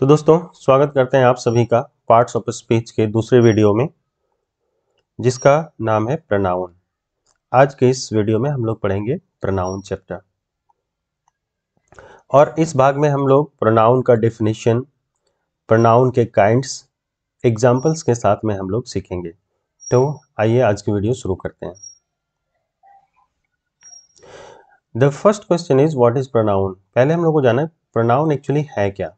तो दोस्तों स्वागत करते हैं आप सभी का पार्ट्स ऑफ स्पीच के दूसरे वीडियो में जिसका नाम है प्रनाउन आज के इस वीडियो में हम लोग पढ़ेंगे प्रनाउन चैप्टर और इस भाग में हम लोग प्रोनाउन का डेफिनेशन प्रोनाउन के काइंड्स एग्जाम्पल्स के साथ में हम लोग सीखेंगे तो आइए आज की वीडियो शुरू करते हैं the first question is what is pronoun पहले हम लोग को जाना है प्रोनाउन एक्चुअली है क्या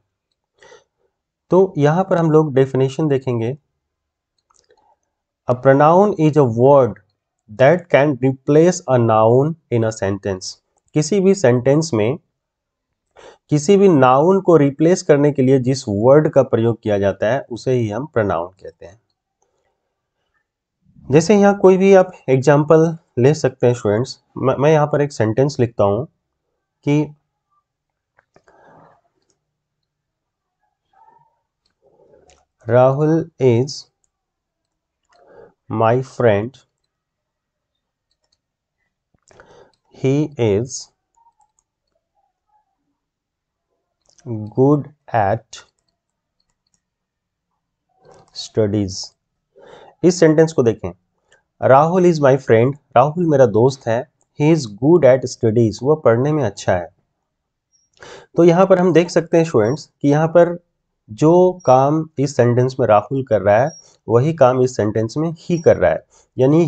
तो यहाँ पर हम लोग डेफिनेशन देखेंगे a pronoun is a word that can replace a noun in a sentence किसी भी सेंटेंस में किसी भी नाउन को रिप्लेस करने के लिए जिस वर्ड का प्रयोग किया जाता है उसे ही हम प्रनाउन कहते हैं जैसे यहाँ कोई भी आप एग्जाम्पल ले सकते हैं स्टूडेंट्स मैं यहाँ पर एक सेंटेंस लिखता हूँ कि Rahul is my friend. He is good at studies इस सेंटेंस को देखें Rahul is my friend Rahul मेरा दोस्त है he is good at studies वह पढ़ने में अच्छा है तो यहां पर हम देख सकते हैं स्टूडेंट्स कि यहां पर जो काम इस सेंटेंस में राहुल कर रहा है वही काम इस सेंटेंस में ही कर रहा है यानी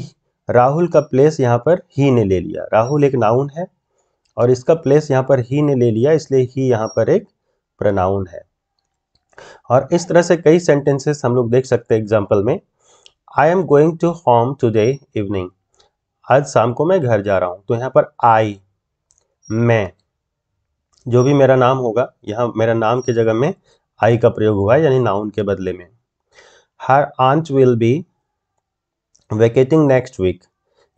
राहुल का प्लेस यहाँ पर ही ने ले लिया राहुल एक नाउन है और इसका प्लेस यहाँ पर ही ने ले लिया इसलिए ही यहाँ पर एक प्रनाउन है और इस तरह से कई सेंटेंसेस हम लोग देख सकते हैं एग्जाम्पल में I am going to home today evening आज शाम को मैं घर जा रहा हूँ तो यहाँ पर आई मैं जो भी मेरा नाम होगा यहाँ मेरा नाम की जगह में आई का प्रयोग हुआ है यानी नाउन के बदले में her aunt will be vacating next week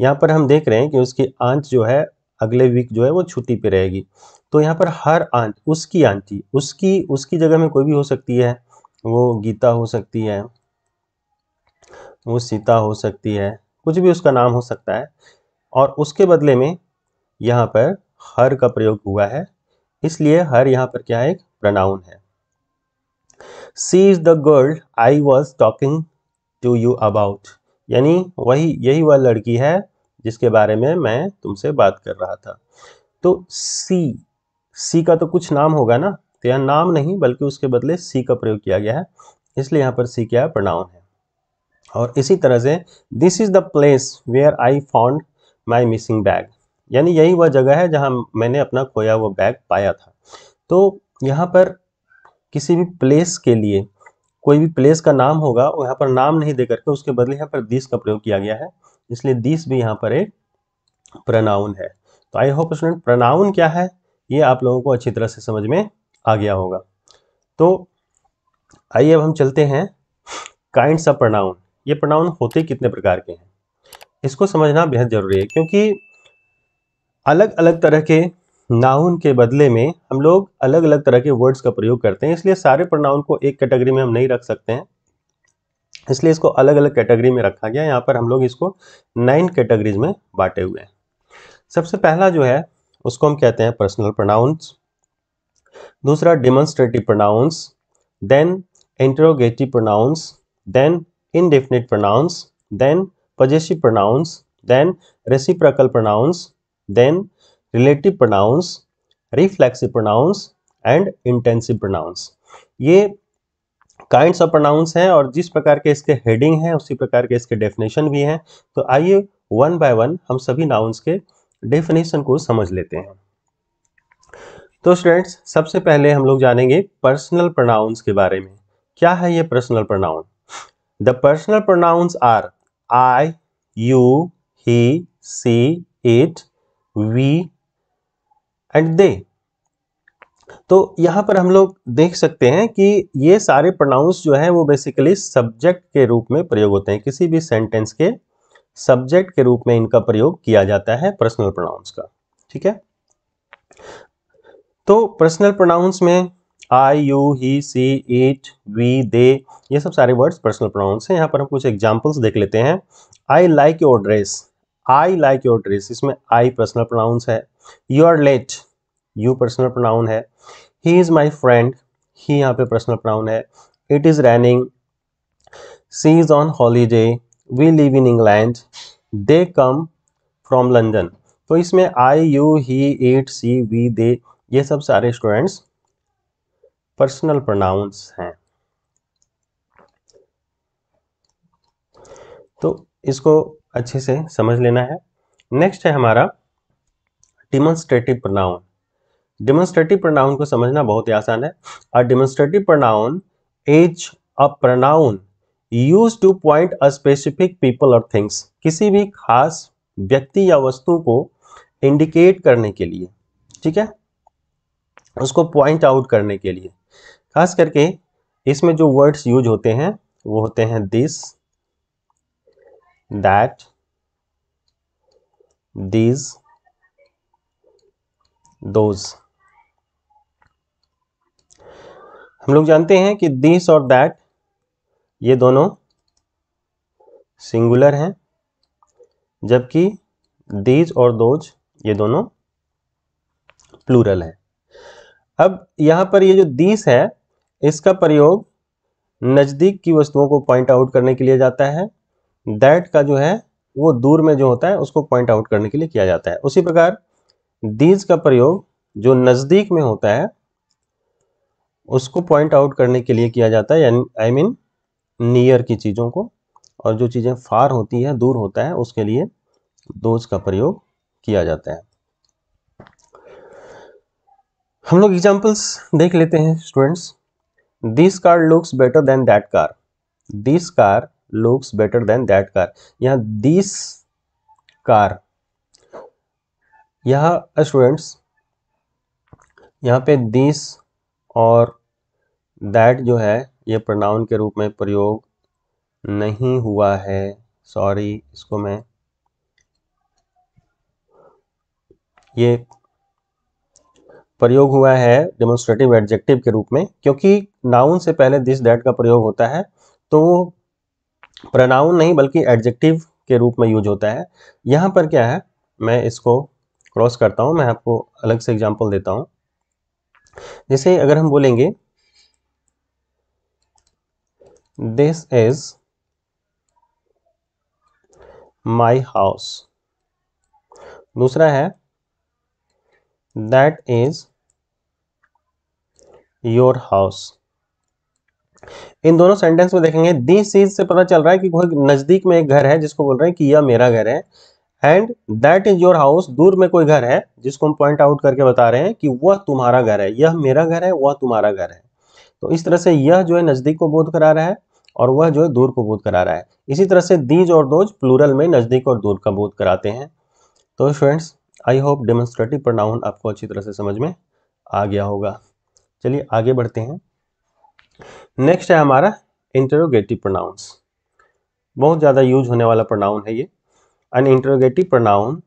यहाँ पर हम देख रहे हैं कि उसकी आंच जो है अगले वीक जो है वो छुट्टी पे रहेगी तो यहाँ पर हर आंच उसकी आंटी उसकी उसकी जगह में कोई भी हो सकती है वो गीता हो सकती है वो सीता हो सकती है कुछ भी उसका नाम हो सकता है और उसके बदले में यहाँ पर हर का प्रयोग हुआ है इसलिए हर यहाँ पर क्या है एक प्रनाउन है she is the girl I was talking to you about यानी वही यही वह लड़की है जिसके बारे में मैं तुमसे बात कर रहा था तो सी सी का तो कुछ नाम होगा ना तो यहाँ नाम नहीं बल्कि उसके बदले सी का प्रयोग किया गया है इसलिए यहाँ पर सी क्या प्रणाम है और इसी तरह से this is the place where I found my missing bag यानी यही वह जगह है जहाँ मैंने अपना खोया हुआ बैग पाया था तो यहाँ पर किसी भी प्लेस के लिए कोई भी प्लेस का नाम होगा और यहाँ पर नाम नहीं देकर के उसके बदले यहाँ पर दिस का प्रयोग किया गया है इसलिए दिस भी यहाँ पर एक प्रनाउन है तो आई होप स्टूडेंट प्रनाउन क्या है ये आप लोगों को अच्छी तरह से समझ में आ गया होगा तो आइए अब हम चलते हैं काइंड ऑफ प्रनाउन ये प्रनाउन होते कितने प्रकार के हैं इसको समझना बेहद ज़रूरी है क्योंकि अलग अलग तरह के नाउन के बदले में हम लोग अलग अलग तरह के वर्ड्स का प्रयोग करते हैं इसलिए सारे प्रोनाउन को एक कैटेगरी में हम नहीं रख सकते हैं इसलिए इसको अलग अलग कैटेगरी में रखा गया यहाँ पर हम लोग इसको नाइन कैटेगरीज में बांटे हुए हैं सबसे पहला जो है उसको हम कहते हैं पर्सनल प्रोनाउंस दूसरा demonstrative pronouns then interrogative pronouns then indefinite pronouns then possessive pronouns then reciprocal pronouns then relative pronouns reflexive pronouns and intensive pronouns ये काइंड्स ऑफ प्रोनाउंस हैं और जिस प्रकार के इसके हेडिंग हैं उसी प्रकार के इसके डेफिनेशन भी हैं तो आइए वन बाय वन हम सभी नाउंस के डेफिनेशन को समझ लेते हैं तो स्टूडेंट्स सबसे पहले हम लोग जानेंगे पर्सनल प्रोनाउंस के बारे में क्या है ये personal pronoun the personal pronouns are I you he she it we and they तो यहां पर हम लोग देख सकते हैं कि ये सारे प्रोनाउंस जो है वो बेसिकली सब्जेक्ट के रूप में प्रयोग होते हैं किसी भी सेंटेंस के सब्जेक्ट के रूप में इनका प्रयोग किया जाता है पर्सनल प्रोनाउंस का ठीक है तो पर्सनल प्रोनाउंस में I you he she it we they ये सब सारे वर्ड्स पर्सनल प्रोनाउंस हैं यहाँ पर हम कुछ एग्जाम्पल्स देख लेते हैं I like your dress I like your dress इसमें आई पर्सनल प्रोनाउंस है you are late you personal pronoun है he is my friend he यहाँ पे पर्सनल प्रोनाउन है it is raining she is on holiday we live in England they come from London तो इसमें I you he it she we they ये सब सारे students personal pronouns हैं तो इसको अच्छे से समझ लेना है नेक्स्ट है हमारा डिमॉन्स्ट्रेटिव प्रोनाउन डिमोन्स्ट्रेटिव प्रनाउन को समझना बहुत ही आसान है a demonstrative pronoun is a pronoun use to point a specific people or things किसी भी खास व्यक्ति या वस्तु को इंडिकेट करने के लिए ठीक है उसको पॉइंट आउट करने के लिए खास करके इसमें जो वर्ड्स यूज होते हैं वो होते हैं दिस दैट दिस दोज़ हम लोग जानते हैं कि दिस और दैट ये दोनों सिंगुलर हैं जबकि दीज और दोज ये दोनों प्लूरल हैं अब यहाँ पर ये जो दीस है इसका प्रयोग नज़दीक की वस्तुओं को पॉइंट आउट करने के लिए जाता है दैट का जो है वो दूर में जो होता है उसको पॉइंट आउट करने के लिए किया जाता है उसी प्रकार दीज का प्रयोग जो नज़दीक में होता है उसको पॉइंट आउट करने के लिए किया जाता है यानी आई मीन नियर की चीज़ों को और जो चीज़ें फार होती है दूर होता है उसके लिए दोज का प्रयोग किया जाता है हम लोग एग्जाम्पल्स देख लेते हैं students this car looks better than that car this car looks better than that car यहाँ दिस कार यहाँ स्टूडेंट्स यहाँ पे दिस और दैट जो है ये प्रोनाउन के रूप में प्रयोग नहीं हुआ है सॉरी इसको मैं ये प्रयोग हुआ है डेमोन्स्ट्रेटिव एडजेक्टिव के रूप में क्योंकि नाउन से पहले दिस डैट का प्रयोग होता है तो वो प्रनाउन नहीं बल्कि एडजेक्टिव के रूप में यूज होता है यहाँ पर क्या है मैं इसको क्रॉस करता हूँ मैं आपको अलग से एग्जाम्पल देता हूँ जैसे अगर हम बोलेंगे this is my house दूसरा है that is your house इन दोनों सेंटेंस में देखेंगे दिस इज से पता चल रहा है कि कोई नजदीक में एक घर है जिसको बोल रहे हैं कि यह मेरा घर है and that is your house दूर में कोई घर है जिसको हम पॉइंट आउट करके बता रहे हैं कि वह तुम्हारा घर है यह मेरा घर है वह तुम्हारा घर है तो इस तरह से यह जो है नज़दीक को बोध करा रहा है और वह जो है दूर को बोध करा रहा है इसी तरह से दीज और दोज प्लूरल में नज़दीक और दूर का बोध कराते हैं तो friends I hope demonstrative pronoun आपको अच्छी तरह से समझ में आ गया होगा चलिए आगे बढ़ते हैं नेक्स्ट है हमारा इंटरोगेटिव प्रोनाउंस बहुत ज़्यादा यूज होने वाला प्रोनाउन है ये an interrogative pronoun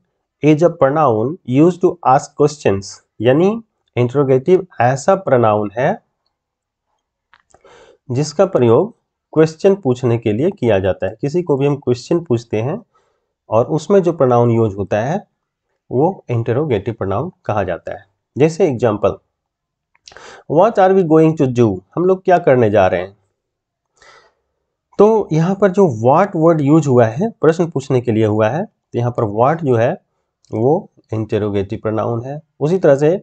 is a pronoun use to ask questions यानी इंटरोगेटिव ऐसा प्रोनाउन है जिसका प्रयोग क्वेश्चन पूछने के लिए किया जाता है किसी को भी हम क्वेश्चन पूछते हैं और उसमें जो प्रनाउन यूज होता है वो इंटरोगेटिव प्रनाउन कहा जाता है जैसे example what are we going to do हम लोग क्या करने जा रहे हैं तो यहाँ पर जो वाट वर्ड यूज हुआ है प्रश्न पूछने के लिए हुआ है तो यहाँ पर वाट जो है वो इंटेरोगेटिव प्रनाउन है उसी तरह से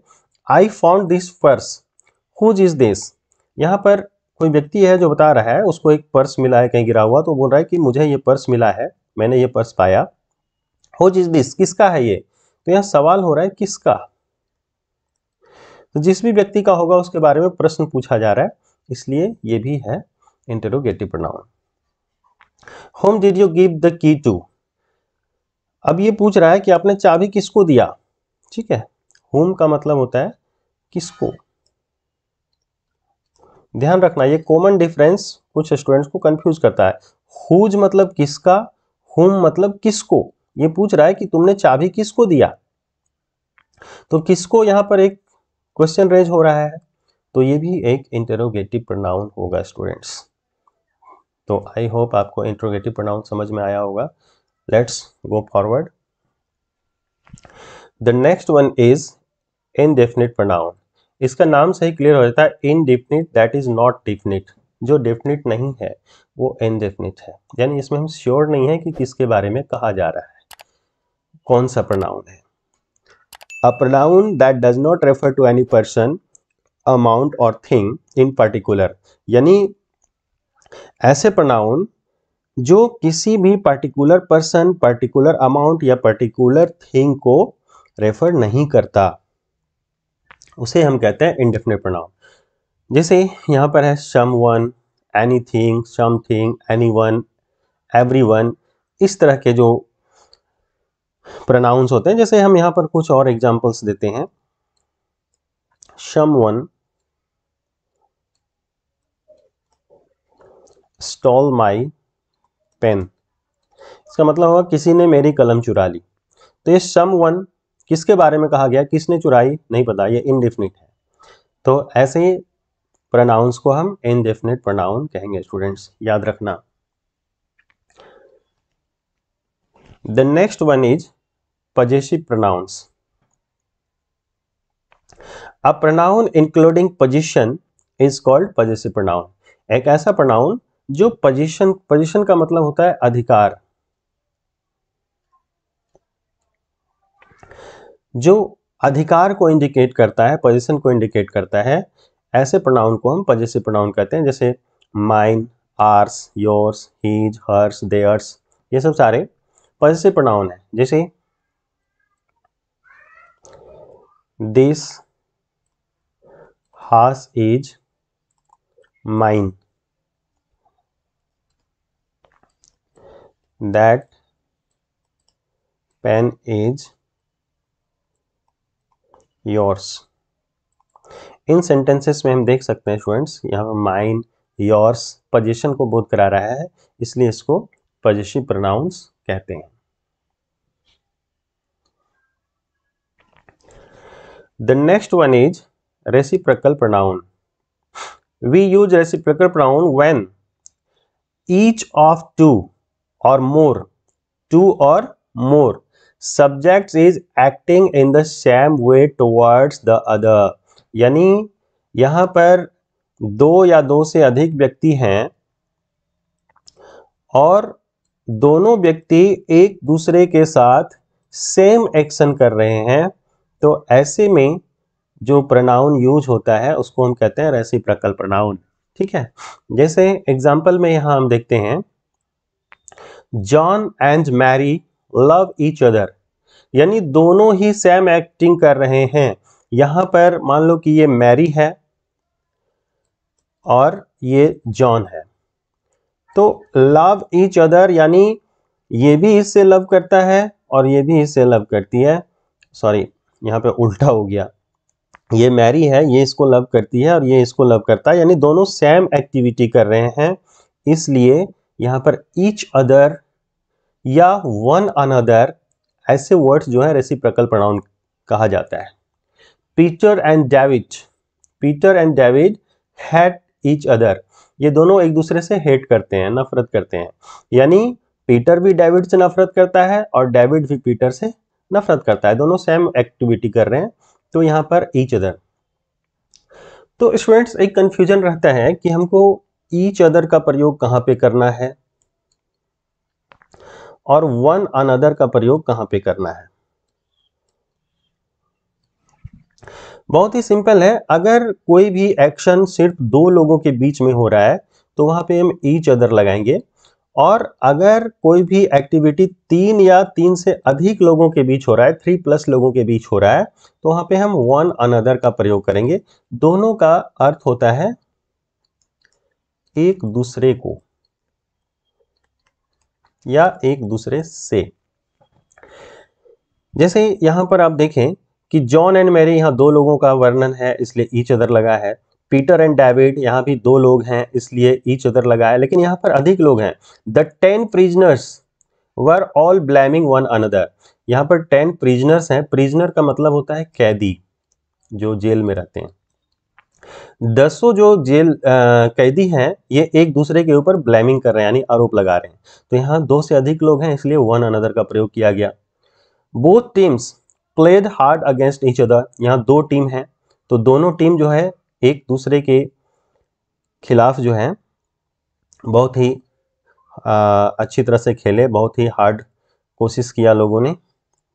I found this purse whose is this यहाँ पर कोई व्यक्ति है जो बता रहा है उसको एक पर्स मिला है कहीं गिरा हुआ तो बोल रहा है कि मुझे ये पर्स मिला है मैंने ये पर्स पाया हो जिस दिस किसका है ये तो यहाँ सवाल हो रहा है किसका तो जिस भी व्यक्ति का होगा उसके बारे में प्रश्न पूछा जा रहा है इसलिए ये भी है interrogative pronoun whom did you give the key to अब ये पूछ रहा है कि आपने चाबी किसको दिया ठीक है होम का मतलब होता है किसको ध्यान रखना ये कॉमन डिफरेंस कुछ स्टूडेंट्स को कंफ्यूज करता है हुज मतलब किसका हुम मतलब किसको ये पूछ रहा है कि तुमने चाबी किसको दिया तो किसको यहां पर एक क्वेश्चन रेज हो रहा है तो ये भी एक इंटरोगेटिव प्रोनाउन होगा स्टूडेंट्स तो आई होप आपको इंटरोगेटिव प्रोनाउन समझ में आया होगा let's go forward the next one is indefinite pronoun इसका नाम सही क्लियर हो जाता है indefinite that is not definite जो डेफिनेट नहीं है वो इनडेफिनिट है यानी इसमें हम श्योर नहीं है कि किसके बारे में कहा जा रहा है कौन सा प्रोनाउन है a pronoun that does not refer to any person amount or thing in particular यानी ऐसे प्रोनाउन जो किसी भी पर्टिकुलर पर्सन पर्टिकुलर अमाउंट या पर्टिकुलर थिंग को रेफर नहीं करता उसे हम कहते हैं इंडेफिनेट प्रोनाउन जैसे यहाँ पर है someone anything something anyone everyone इस तरह के जो प्रोनाउंस होते हैं जैसे हम यहाँ पर कुछ और एग्जाम्पल्स देते हैं someone stole my pen इसका मतलब होगा किसी ने मेरी कलम चुरा ली तो ये सम वन किसके बारे में कहा गया किसने चुराई नहीं पता ये इनडेफिनिट है तो ऐसे ही प्रोनाउंस को हम इनडेफिनिट प्रोनाउन कहेंगे स्टूडेंट्स याद रखना the next one is possessive pronouns a pronoun including position is called possessive pronoun एक ऐसा प्रोनाउन जो पोजिशन पोजिशन का मतलब होता है अधिकार जो अधिकार को इंडिकेट करता है पोजिशन को इंडिकेट करता है ऐसे प्रोनाउन को हम पजेसिव प्रोनाउन कहते हैं जैसे mine ours yours his hers theirs ये सब सारे पजेसिव प्रोनाउन है जैसे this house is mine that pen is yours in sentences में हम देख सकते हैं स्टूडेंट्स यहाँ पर माइन योर्स पजेशन को बोध करा रहा है इसलिए इसको पजिशी प्रोनाउंस कहते हैं the next one is reciprocal pronoun we use reciprocal pronoun when each of two or more two or more subject is acting in the same way towards the other यानी यहाँ पर दो या दो से अधिक व्यक्ति हैं और दोनों व्यक्ति एक दूसरे के साथ सेम एक्शन कर रहे हैं तो ऐसे में जो प्रनाउन यूज होता है उसको हम कहते हैं प्रकल प्रनाउन ठीक है जैसे एग्जाम्पल में यहां हम देखते हैं John and Mary love each other यानी दोनों ही सेम एक्टिंग कर रहे हैं यहां पर मान लो कि ये मैरी है और ये जॉन है तो लव ईच अदर यानी ये भी इससे लव करता है और ये भी इससे लव करती है सॉरी यहां पे उल्टा हो गया ये मैरी है ये इसको लव करती है और ये इसको लव करता है यानी दोनों सेम एक्टिविटी कर रहे हैं इसलिए यहां पर ईच अदर या वन अनदर ऐसे वर्ड्स जो है रेसिप्रोकल प्रणाउन कहा जाता है Peter and David Peter and David hate each other ये दोनों एक दूसरे से हेट करते हैं नफरत करते हैं यानी पीटर भी डेविड से नफरत करता है और डेविड भी पीटर से नफरत करता है दोनों सेम एक्टिविटी कर रहे हैं तो यहाँ पर ईच अदर तो स्टूडेंट्स एक कन्फ्यूजन रहता है कि हमको ईच अदर का प्रयोग कहाँ पे करना है और वन अनदर का प्रयोग कहां पे करना है बहुत ही सिंपल है अगर कोई भी एक्शन सिर्फ दो लोगों के बीच में हो रहा है तो वहां पे हम ईच अदर लगाएंगे और अगर कोई भी एक्टिविटी तीन या तीन से अधिक लोगों के बीच हो रहा है थ्री प्लस लोगों के बीच हो रहा है तो वहां पे हम वन अनदर का प्रयोग करेंगे दोनों का अर्थ होता है एक दूसरे को या एक दूसरे से जैसे यहां पर आप देखें कि जॉन एंड मैरी यहाँ दो लोगों का वर्णन है इसलिए ईच अदर लगा है पीटर एंड डेविड यहाँ भी दो लोग हैं इसलिए ईच अदर लगा है लेकिन यहाँ पर अधिक लोग हैं the ten prisoners were all blaming one another यहाँ पर टेन प्रिजनर्स हैं प्रिजनर का मतलब होता है कैदी जो जेल में रहते हैं दसों जो जेल कैदी हैं ये एक दूसरे के ऊपर ब्लेमिंग कर रहे हैं यानी आरोप लगा रहे हैं तो यहाँ दो से अधिक लोग हैं इसलिए वन अनदर का प्रयोग किया गया both teams played hard against each other यहाँ दो टीम हैं तो दोनों टीम जो है एक दूसरे के खिलाफ जो है बहुत ही आ, अच्छी तरह से खेले बहुत ही हार्ड कोशिश किया लोगों ने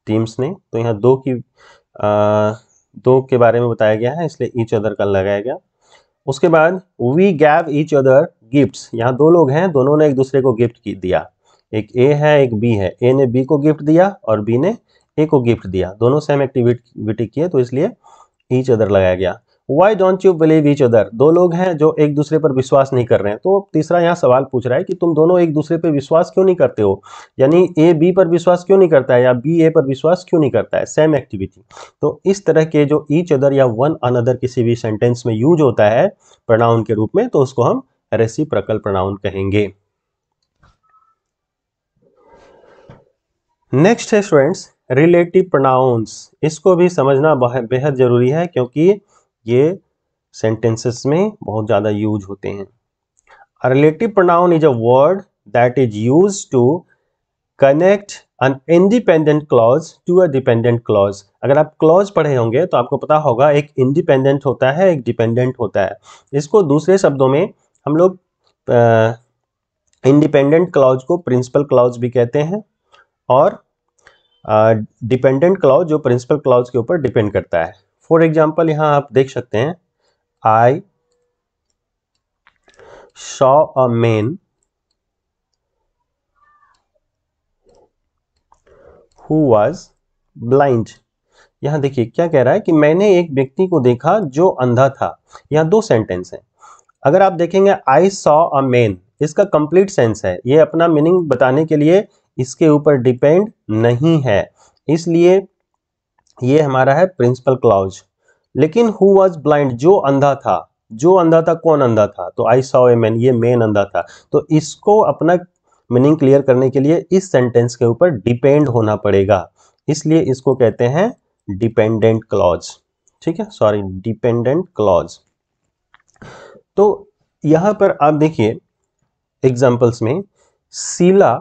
टीम्स ने तो यहाँ दो की आ, दो के बारे में बताया गया है इसलिए ईच अदर का लगाया गया उसके बाद we gave each other gifts यहाँ दो लोग हैं दोनों ने एक दूसरे को गिफ्ट दिया एक ए है एक बी है ए ने बी को गिफ्ट दिया और बी ने ए को गिफ्ट दिया दोनों सेम एक्टिविटी किए तो इसलिए ईच अदर लगाया गया why don't you believe each other दो लोग हैं जो एक दूसरे पर विश्वास नहीं कर रहे हैं तो तीसरा यहाँ सवाल पूछ रहा है कि तुम दोनों एक दूसरे पर विश्वास क्यों नहीं करते हो यानी ए बी पर विश्वास क्यों नहीं करता है या बी ए पर विश्वास क्यों नहीं करता है सेम एक्टिविटी तो इस तरह के जो ईच अदर या वन अनदर किसी भी सेंटेंस में यूज होता है प्रणाउन के रूप में तो उसको हम रेसी प्रकल प्रनाउन कहेंगे नेक्स्ट है स्टूडेंट्स रिलेटिव प्रोनाउंस इसको भी समझना बेहद ज़रूरी है क्योंकि ये सेंटेंसेस में बहुत ज़्यादा यूज होते हैं a relative pronoun is a word that is use to connect an independent clause to a dependent clause अगर आप क्लॉज पढ़े होंगे तो आपको पता होगा एक इंडिपेंडेंट होता है एक डिपेंडेंट होता है इसको दूसरे शब्दों में हम लोग इंडिपेंडेंट क्लॉज को प्रिंसिपल क्लॉज भी कहते हैं और डिपेंडेंट uh, क्लॉज जो प्रिंसिपल क्लॉज के ऊपर डिपेंड करता है फॉर एग्जाम्पल यहाँ आप देख सकते हैं I saw a man who was blind यहाँ देखिए क्या कह रहा है कि मैंने एक व्यक्ति को देखा जो अंधा था यहाँ दो सेंटेंस हैं अगर आप देखेंगे आई सॉ अ मैन इसका कंप्लीट सेंस है ये अपना मीनिंग बताने के लिए इसके ऊपर डिपेंड नहीं है इसलिए ये हमारा है प्रिंसिपल क्लाउज लेकिन हु वॉज ब्लाइंड जो अंधा था जो अंधा था कौन अंधा था तो आई सॉ ए मैन ये मेन अंधा था तो इसको अपना मीनिंग क्लियर करने के लिए इस सेंटेंस के ऊपर डिपेंड होना पड़ेगा इसलिए इसको कहते हैं डिपेंडेंट क्लॉज ठीक है सॉरी डिपेंडेंट क्लॉज तो यहां पर आप देखिए एग्जाम्पल्स में Sheela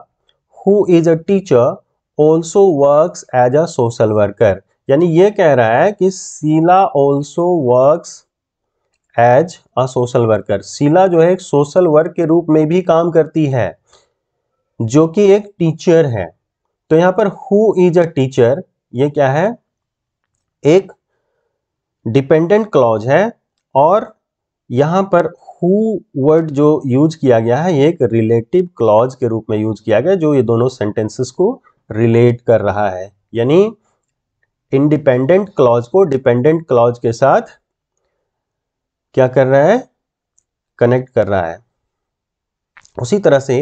who is a teacher also works as a social worker यानी ये कह रहा है कि Sheela also works as a social worker Sheela जो है एक सोशल वर्क के रूप में भी काम करती है जो कि एक टीचर है तो यहां पर हु इज अ टीचर ये क्या है एक डिपेंडेंट क्लॉज है और यहां पर हु वर्ड जो यूज किया गया है ये एक रिलेटिव क्लॉज के रूप में यूज किया गया जो ये दोनों सेंटेंसेस को रिलेट कर रहा है यानी इंडिपेंडेंट क्लॉज को डिपेंडेंट क्लॉज के साथ क्या कर रहा है कनेक्ट कर रहा है उसी तरह से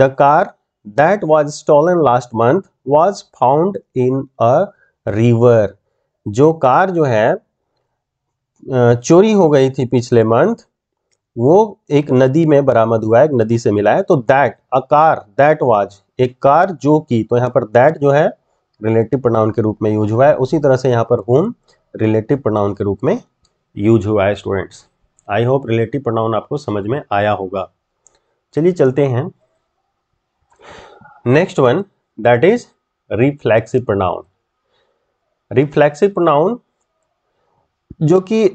the car that was stolen last month was found in a river जो कार जो है चोरी हो गई थी पिछले मंथ वो एक नदी में बरामद हुआ है एक नदी से मिला है तो that a car that was एक कार जो की तो यहां पर दैट जो है रिलेटिव प्रोनाउन के रूप में यूज हुआ है उसी तरह से यहाँ पर ओम रिलेटिव प्रोनाउन के रूप में यूज हुआ है students I hope relative pronoun आपको समझ में आया होगा चलिए चलते हैं next one that is reflexive pronoun reflexive pronoun जो कि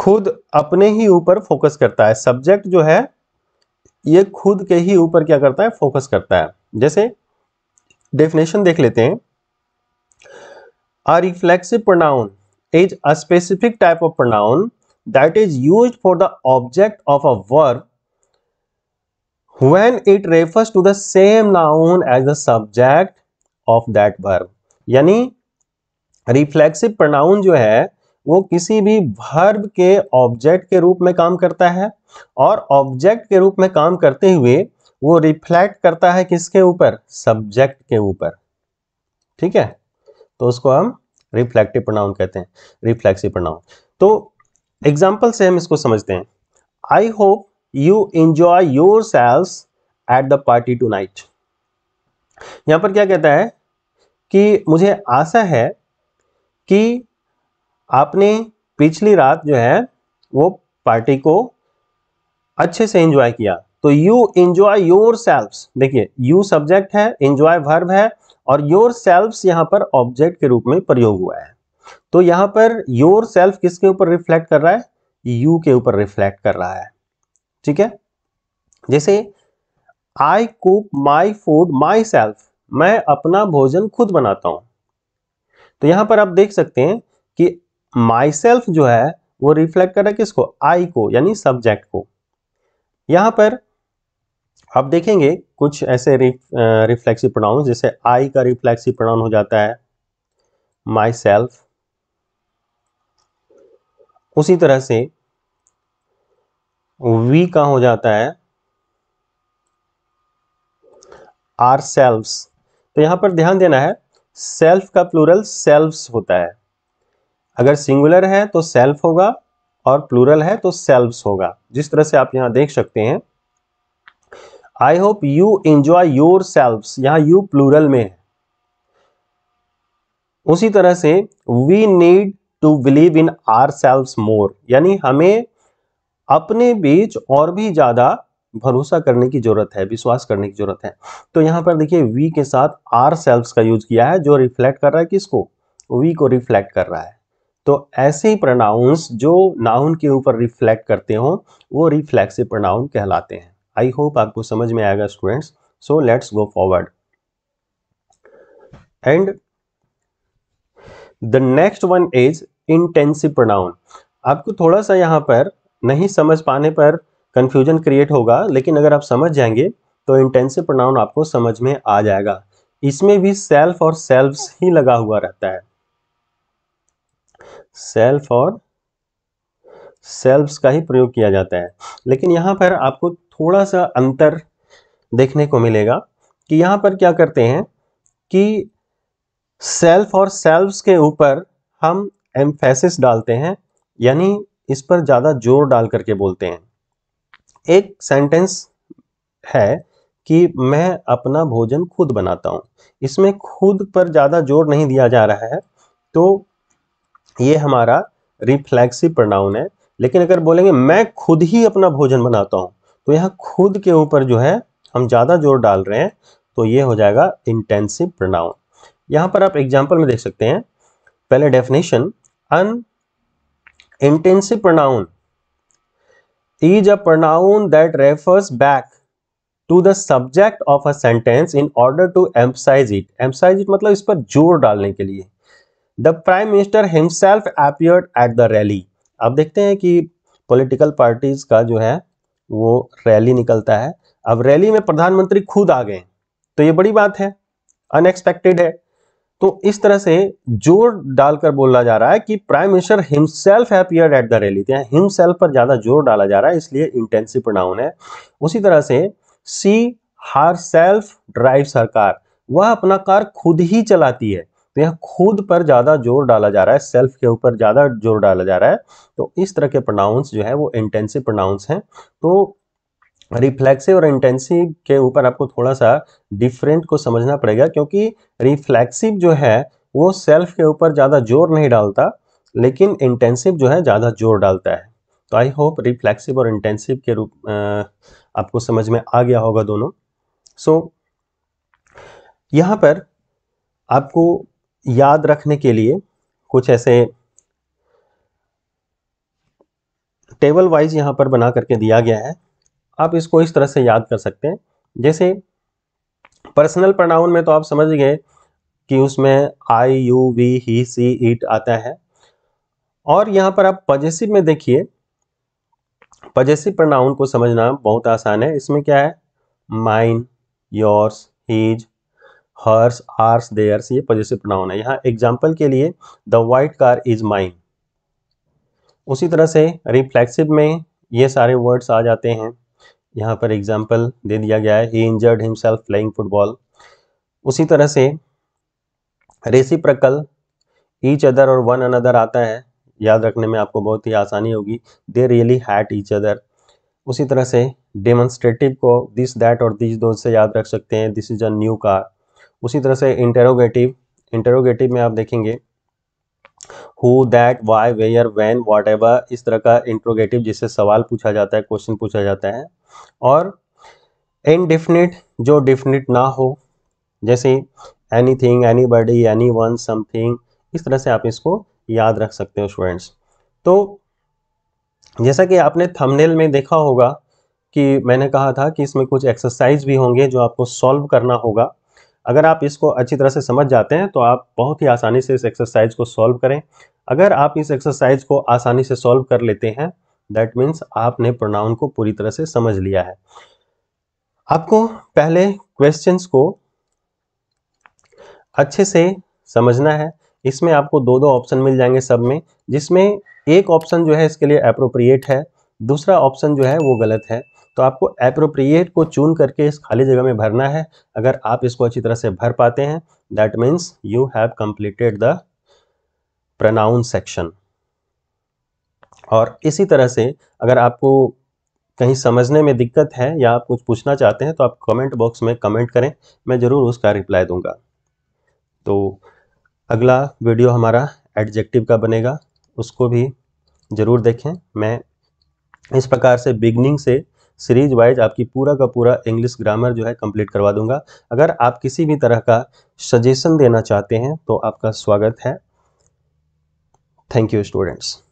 खुद अपने ही ऊपर फोकस करता है सब्जेक्ट जो है ये खुद के ही ऊपर क्या करता है फोकस करता है जैसे डेफिनेशन देख लेते हैं are reflexive pronoun is a specific type of pronoun that is use for the object of a verb when it refers to the same noun as the subject of that verb यानी रिफ्लेक्सिव pronoun जो है वो किसी भी verb के object के रूप में काम करता है और ऑब्जेक्ट के रूप में काम करते हुए वो रिफ्लेक्ट करता है किसके ऊपर सब्जेक्ट के ऊपर ठीक है तो उसको हम रिफ्लेक्टिव प्रोनाउन कहते हैं रिफ्लेक्सिव प्रोनाउन तो एग्जाम्पल से हम इसको समझते हैं I hope you enjoy yourselves at the party tonight यहां पर क्या कहता है कि मुझे आशा है कि आपने पिछली रात जो है वो पार्टी को अच्छे से एंजॉय किया तो यू इंजॉय योर देखिए यू सब्जेक्ट है इंजॉय वर्ब है और योर सेल्फ यहां पर ऑब्जेक्ट के रूप में प्रयोग हुआ है तो यहां पर योर सेल्फ किसके ऊपर रिफ्लेक्ट कर रहा है यू के ऊपर रिफ्लेक्ट कर रहा है ठीक है जैसे I cook my food myself मैं अपना भोजन खुद बनाता हूं तो यहां पर आप देख सकते हैं कि माई सेल्फ जो है वो रिफ्लेक्ट कर रहा है किसको आई को यानी सब्जेक्ट को यहां पर अब देखेंगे कुछ ऐसे रिफ, रिफ्लेक्सिव प्रोनाउन जैसे आई का रिफ्लेक्सिव प्रोनाउन हो जाता है माई सेल्फ उसी तरह से वी का हो जाता है आर सेल्फ तो यहां पर ध्यान देना है सेल्फ का प्लूरल सेल्फ होता है अगर सिंगुलर है तो सेल्फ होगा और प्लूरल है तो सेल्फ होगा जिस तरह से आप यहां देख सकते हैं I hope you enjoy yourself यहाँ यू प्लूरल में है उसी तरह से we need to believe in ourself more यानी हमें अपने बीच और भी ज़्यादा भरोसा करने की जरूरत है विश्वास करने की जरूरत है तो यहां पर देखिए वी के साथ आर सेल्फ का यूज किया है जो रिफ्लेक्ट कर रहा है किसको वी को रिफ्लेक्ट कर रहा है तो ऐसे ही प्रोनाउंस जो नाउन के ऊपर रिफ्लेक्ट करते हो वो रिफ्लेक्सिव प्रोनाउन कहलाते हैं आई होप आपको समझ में आएगा students so let's go forward and the next one is intensive pronoun आपको थोड़ा सा यहां पर नहीं समझ पाने पर कंफ्यूजन क्रिएट होगा लेकिन अगर आप समझ जाएंगे तो इंटेंसिव प्रोनाउन आपको समझ में आ जाएगा इसमें भी सेल्फ और सेल्फ ही लगा हुआ रहता है सेल्फ और सेल्फ का ही प्रयोग किया जाता है लेकिन यहां पर आपको थोड़ा सा अंतर देखने को मिलेगा कि यहाँ पर क्या करते हैं कि सेल्फ और सेल्व्स के ऊपर हम एम्फेसिस डालते हैं यानी इस पर ज़्यादा जोर डाल करके बोलते हैं एक सेंटेंस है कि मैं अपना भोजन खुद बनाता हूँ इसमें खुद पर ज़्यादा जोर नहीं दिया जा रहा है तो ये हमारा रिफ्लेक्सिव प्रनाउन है लेकिन अगर बोलेंगे मैं खुद ही अपना भोजन बनाता हूँ तो यहाँ खुद के ऊपर जो है हम ज़्यादा जोर डाल रहे हैं तो ये हो जाएगा इंटेंसिव प्रोनाउन यहाँ पर आप एग्जाम्पल में देख सकते हैं पहले definition an intensive pronoun is a pronoun that refers back to the subject of a sentence in order to emphasise it emphasise it मतलब इस पर जोर डालने के लिए the prime minister himself appeared at the rally आप देखते हैं कि पॉलिटिकल पार्टीज का जो है वो रैली निकलता है अब रैली में प्रधानमंत्री खुद आ गए तो ये बड़ी बात है अनएक्सपेक्टेड है तो इस तरह से जोर डालकर बोला जा रहा है कि prime minister himself appear at the rally himself पर ज्यादा जोर डाला जा रहा है इसलिए इंटेंसिव प्रणाउन है उसी तरह से सी हार सेल्फ ड्राइव सरकार वह अपना कार खुद ही चलाती है तो यह खुद पर ज़्यादा जोर डाला जा रहा है सेल्फ के ऊपर ज़्यादा जोर डाला जा रहा है तो इस तरह के प्रोनाउंस जो है वो इंटेंसिव प्रोनाउंस हैं तो रिफ्लेक्सिव और इंटेंसिव के ऊपर आपको थोड़ा सा डिफरेंट को समझना पड़ेगा क्योंकि रिफ्लेक्सिव जो है वो सेल्फ के ऊपर ज़्यादा जोर नहीं डालता लेकिन इंटेंसिव जो है ज़्यादा जोर डालता है तो आई होप रिफ्लेक्सिव और इंटेंसिव के रूप आपको समझ में आ गया होगा दोनों सो so, यहां पर आपको याद रखने के लिए कुछ ऐसे टेबल वाइज यहाँ पर बना करके दिया गया है आप इसको इस तरह से याद कर सकते हैं जैसे पर्सनल प्रणाउन में तो आप समझ गए कि उसमें I you we he she it आता है और यहाँ पर आप पजेसिव में देखिए पजेसिव प्रणाउन को समझना बहुत आसान है इसमें क्या है mine yours his hers ours theirs ये पॉजिटिव प्रोनाउन है यहाँ एग्जाम्पल के लिए the white car is mine उसी तरह से रिफ्लेक्सिव में ये सारे वर्ड्स आ जाते हैं यहाँ पर एग्जाम्पल दे दिया गया है he injured himself playing football उसी तरह से रेसी प्रकल ईच अदर और वन अनदर आता है याद रखने में आपको बहुत ही आसानी होगी they really hate each other उसी तरह से डेमोन्स्ट्रेटिव को दिस दैट और दिस दो से याद रख सकते हैं this is a new car उसी तरह से इंटेरोगेटिव इंटेरोगेटिव में आप देखेंगे who that why where when whatever इस तरह का इंट्रोगेटिव जिससे सवाल पूछा जाता है क्वेश्चन पूछा जाता है और इनडिफिनिट जो डिफिनिट ना हो जैसे anything anybody anyone something इस तरह से आप इसको याद रख सकते हो स्टूडेंट्स तो जैसा कि आपने थंबनेल में देखा होगा कि मैंने कहा था कि इसमें कुछ एक्सरसाइज भी होंगे जो आपको सॉल्व करना होगा अगर आप इसको अच्छी तरह से समझ जाते हैं तो आप बहुत ही आसानी से इस एक्सरसाइज को सॉल्व करें अगर आप इस एक्सरसाइज को आसानी से सॉल्व कर लेते हैं दैट मीन्स आपने प्रोनाउन को पूरी तरह से समझ लिया है आपको पहले क्वेश्चंस को अच्छे से समझना है इसमें आपको दो दो ऑप्शन मिल जाएंगे सब में जिसमें एक ऑप्शन जो है इसके लिए अप्रोप्रिएट है दूसरा ऑप्शन जो है वो गलत है तो आपको अप्रोप्रिएट को चुन करके इस खाली जगह में भरना है अगर आप इसको अच्छी तरह से भर पाते हैं that means you have completed the pronoun section और इसी तरह से अगर आपको कहीं समझने में दिक्कत है या आप कुछ पूछना चाहते हैं तो आप कमेंट बॉक्स में कमेंट करें मैं ज़रूर उसका रिप्लाई दूंगा तो अगला वीडियो हमारा एडजेक्टिव का बनेगा उसको भी ज़रूर देखें मैं इस प्रकार से बिगनिंग से सीरीज वाइज आपकी पूरा का पूरा इंग्लिश ग्रामर जो है कंप्लीट करवा दूंगा अगर आप किसी भी तरह का सजेशन देना चाहते हैं तो आपका स्वागत है थैंक यू स्टूडेंट्स